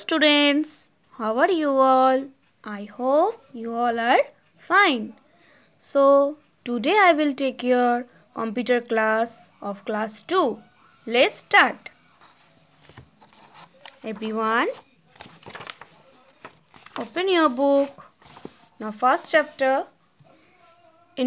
students how are you all i hope you all are fine so today i will take your computer class of class 2 let's start everyone open your book now first chapter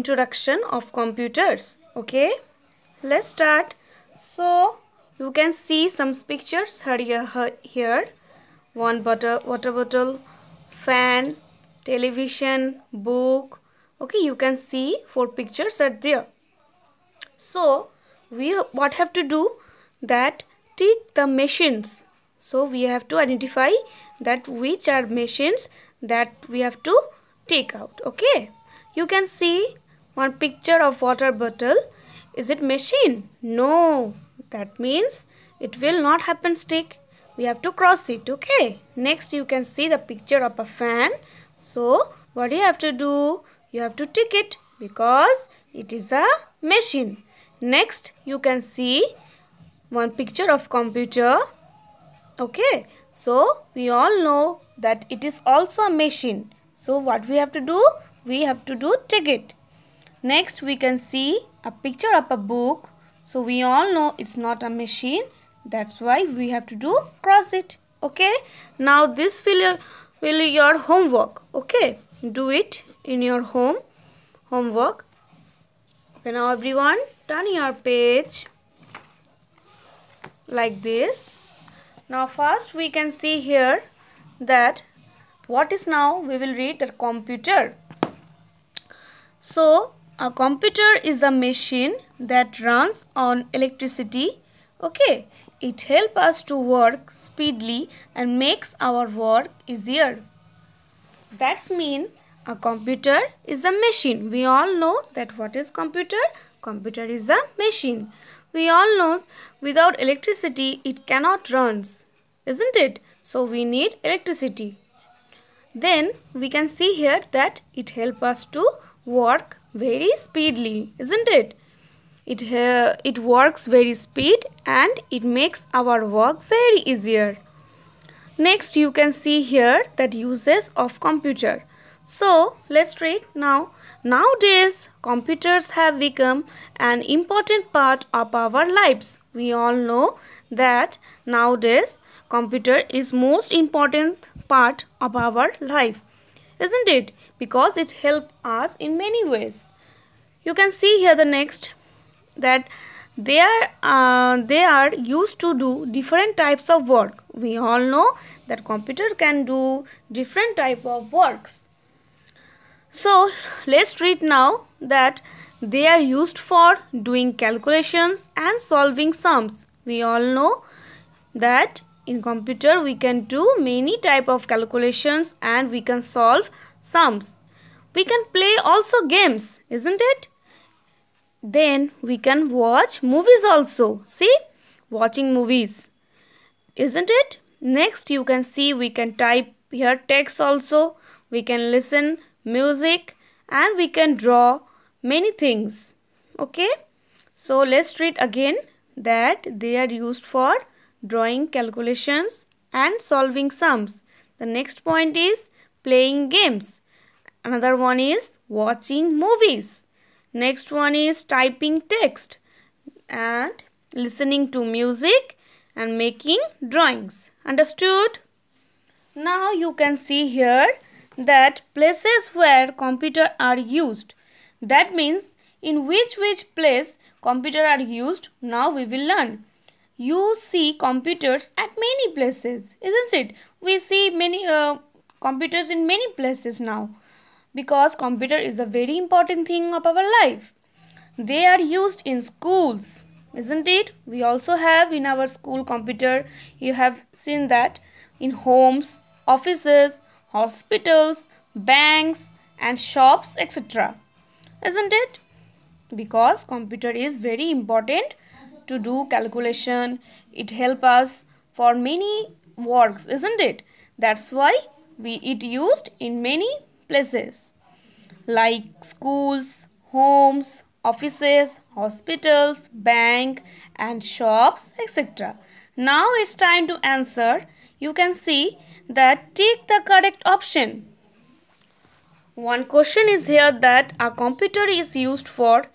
introduction of computers okay let's start so you can see some pictures here here one butter, water bottle, fan, television, book. Okay, you can see four pictures are there. So, we what have to do that tick the machines. So, we have to identify that which are machines that we have to take out. Okay, you can see one picture of water bottle. Is it machine? No, that means it will not happen stick we have to cross it okay next you can see the picture of a fan so what you have to do you have to tick it because it is a machine next you can see one picture of computer okay so we all know that it is also a machine so what we have to do we have to do tick it next we can see a picture of a book so we all know it's not a machine that's why we have to do cross it. Okay. Now this will, will your homework. Okay. Do it in your home homework. Okay. Now everyone turn your page like this. Now first we can see here that what is now we will read the computer. So a computer is a machine that runs on electricity okay it helps us to work speedily and makes our work easier. That's mean a computer is a machine. We all know that what is computer? Computer is a machine. We all know without electricity it cannot runs. Isn't it? So we need electricity. Then we can see here that it helps us to work very speedily. Isn't it? It, uh, it works very speed and it makes our work very easier. Next you can see here that uses of computer. So let's read now. Nowadays computers have become an important part of our lives. We all know that nowadays computer is most important part of our life. Isn't it? Because it helps us in many ways. You can see here the next that they are uh, they are used to do different types of work we all know that computer can do different type of works so let's read now that they are used for doing calculations and solving sums we all know that in computer we can do many type of calculations and we can solve sums we can play also games isn't it then we can watch movies also. See, watching movies, isn't it? Next, you can see we can type here text also. We can listen music and we can draw many things. Okay, so let's read again that they are used for drawing calculations and solving sums. The next point is playing games. Another one is watching movies. Next one is typing text and listening to music and making drawings. Understood? Now you can see here that places where computer are used. That means in which which place computer are used. Now we will learn. You see computers at many places, isn't it? We see many uh, computers in many places now because computer is a very important thing of our life. They are used in schools, isn't it? We also have in our school computer, you have seen that in homes, offices, hospitals, banks and shops etc. Isn't it? Because computer is very important to do calculation. It help us for many works, isn't it? That's why we it used in many places like schools, homes, offices, hospitals, bank and shops etc. Now it's time to answer. You can see that take the correct option. One question is here that a computer is used for.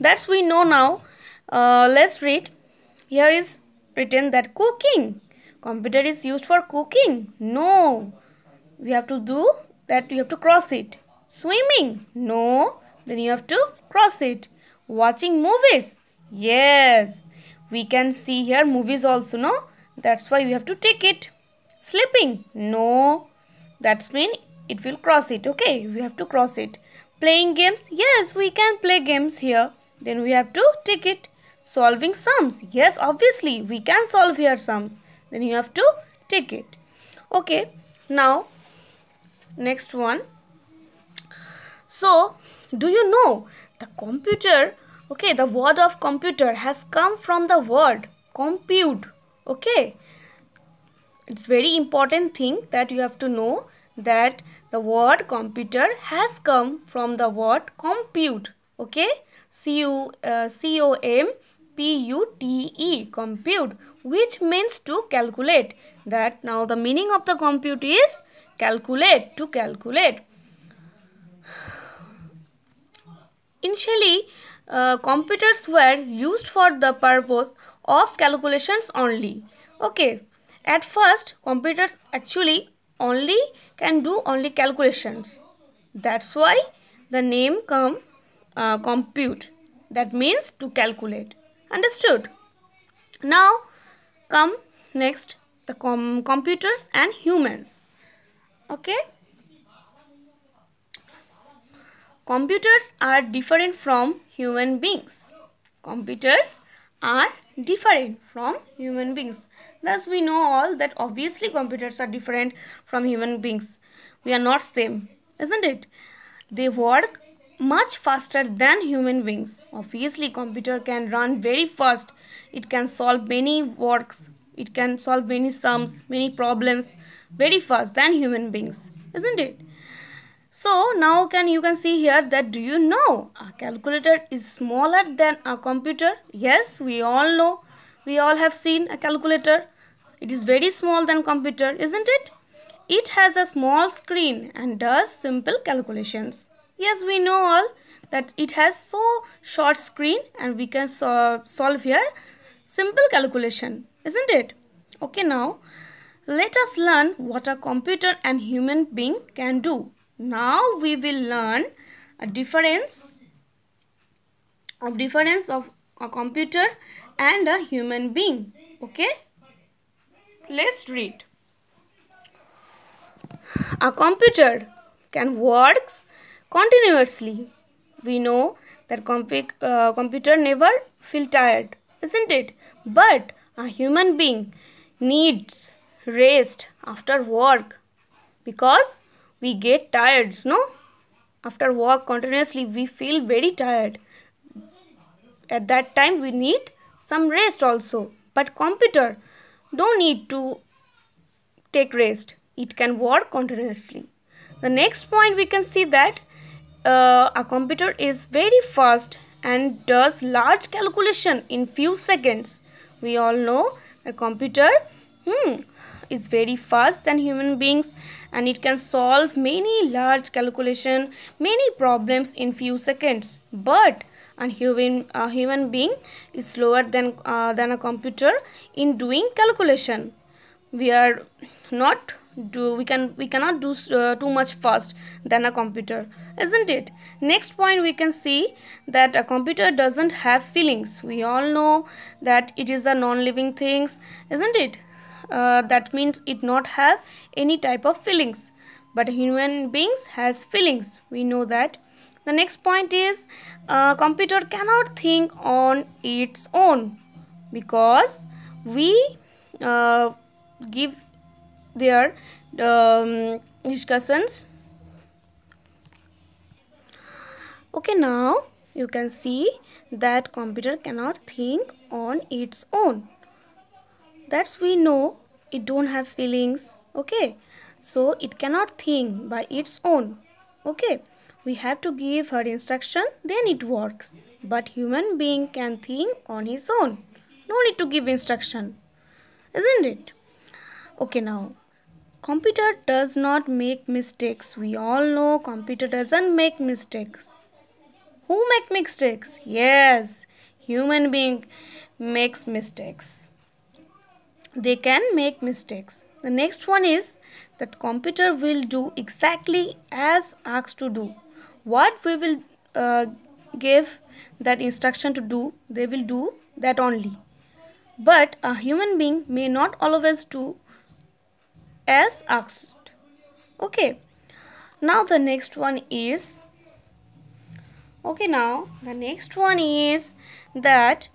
That's we know now. Uh, let's read. Here is written that cooking. Computer is used for cooking. No. We have to do that you have to cross it. Swimming? No. Then you have to cross it. Watching movies? Yes. We can see here movies also, no? That's why you have to take it. Sleeping? No. That's mean it will cross it. Okay, we have to cross it. Playing games? Yes, we can play games here. Then we have to take it. Solving sums? Yes, obviously, we can solve here sums. Then you have to take it. Okay, now next one so do you know the computer okay the word of computer has come from the word compute okay it's very important thing that you have to know that the word computer has come from the word compute okay c u uh, c o m p u t e compute which means to calculate that now the meaning of the compute is calculate to calculate initially uh, computers were used for the purpose of calculations only okay at first computers actually only can do only calculations that's why the name come uh, compute that means to calculate understood now come next the com computers and humans. Okay. Computers are different from human beings. Computers are different from human beings. Thus we know all that obviously computers are different from human beings. We are not same, isn't it? They work much faster than human beings. Obviously computer can run very fast. It can solve many works it can solve many sums, many problems very fast than human beings, isn't it? So now can you can see here that do you know a calculator is smaller than a computer? Yes, we all know. We all have seen a calculator. It is very small than computer, isn't it? It has a small screen and does simple calculations. Yes, we know all that it has so short screen and we can so solve here simple calculation isn't it? Okay, now let us learn what a computer and human being can do. Now we will learn a difference of difference of a computer and a human being. Okay? Let's read. A computer can works continuously. We know that uh, computer never feel tired, isn't it? But a human being needs rest after work because we get tired, no? After work continuously, we feel very tired. At that time, we need some rest also. But computer don't need to take rest. It can work continuously. The next point we can see that uh, a computer is very fast and does large calculation in few seconds we all know a computer hmm, is very fast than human beings and it can solve many large calculation many problems in few seconds but a human, a human being is slower than uh, than a computer in doing calculation we are not do we can we cannot do uh, too much fast than a computer isn't it next point we can see that a computer doesn't have feelings we all know that it is a non-living things isn't it uh, that means it not have any type of feelings but human beings has feelings we know that the next point is a computer cannot think on its own because we uh, give their um, discussions okay now you can see that computer cannot think on its own that's we know it don't have feelings okay so it cannot think by its own okay we have to give her instruction then it works but human being can think on his own no need to give instruction isn't it okay now computer does not make mistakes we all know computer doesn't make mistakes who make mistakes yes human being makes mistakes they can make mistakes the next one is that computer will do exactly as asked to do what we will uh, give that instruction to do they will do that only but a human being may not always do as asked okay now the next one is okay now the next one is that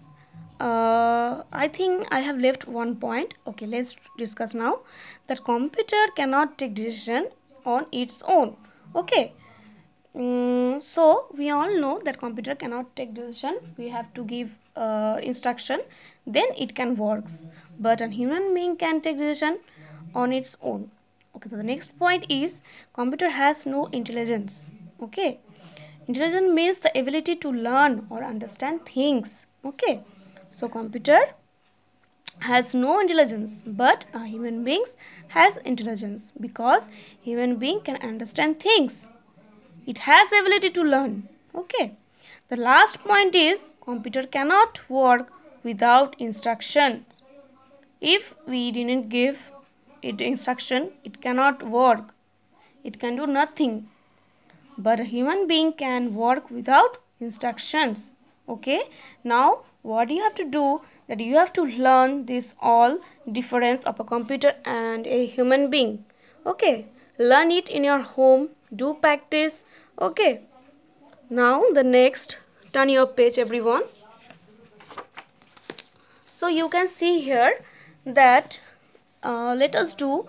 uh, I think I have left one point okay let's discuss now that computer cannot take decision on its own okay Mm, so we all know that computer cannot take decision we have to give uh, instruction then it can works but a human being can take decision on its own okay so the next point is computer has no intelligence okay intelligence means the ability to learn or understand things okay so computer has no intelligence but a human beings has intelligence because human being can understand things it has ability to learn okay the last point is computer cannot work without instruction if we didn't give it instruction it cannot work it can do nothing but a human being can work without instructions okay now what you have to do that you have to learn this all difference of a computer and a human being okay learn it in your home do practice okay now the next turn your page everyone so you can see here that uh, let us do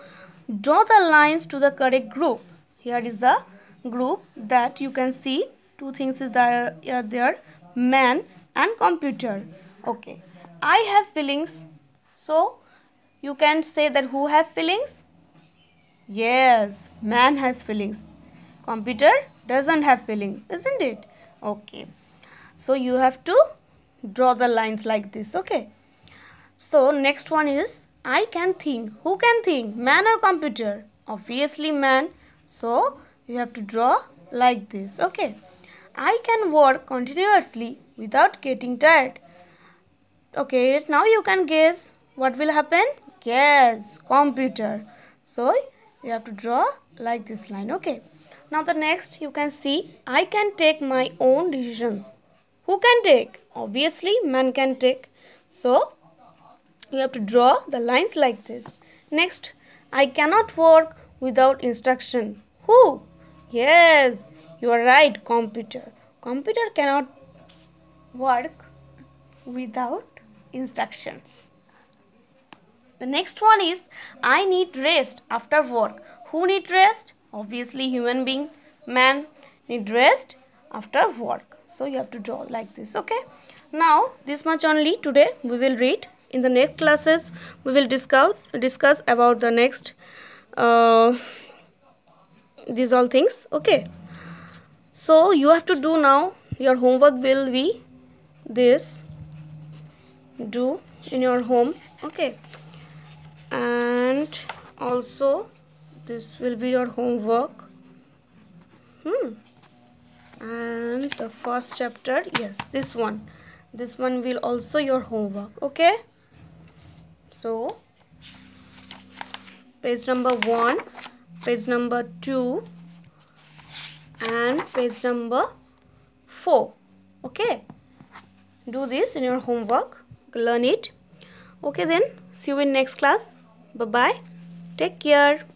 draw the lines to the correct group here is the group that you can see two things is there, are there man and computer okay I have feelings so you can say that who have feelings yes man has feelings computer doesn't have feeling isn't it okay so you have to draw the lines like this okay so next one is I can think. Who can think? Man or computer? Obviously man. So you have to draw like this. Okay. I can work continuously without getting tired. Okay, now you can guess what will happen? Yes, computer. So you have to draw like this line. Okay. Now the next you can see I can take my own decisions. Who can take? Obviously man can take. So you have to draw the lines like this. Next, I cannot work without instruction. Who? Yes, you are right, computer. Computer cannot work without instructions. The next one is I need rest after work. Who need rest? Obviously human being, man need rest after work. So you have to draw like this, okay? Now this much only today we will read in the next classes we will discuss discuss about the next uh, these all things okay so you have to do now your homework will be this do in your home okay and also this will be your homework hmm and the first chapter yes this one this one will also your homework okay so page number 1 page number 2 and page number 4 okay do this in your homework learn it okay then see you in next class bye bye take care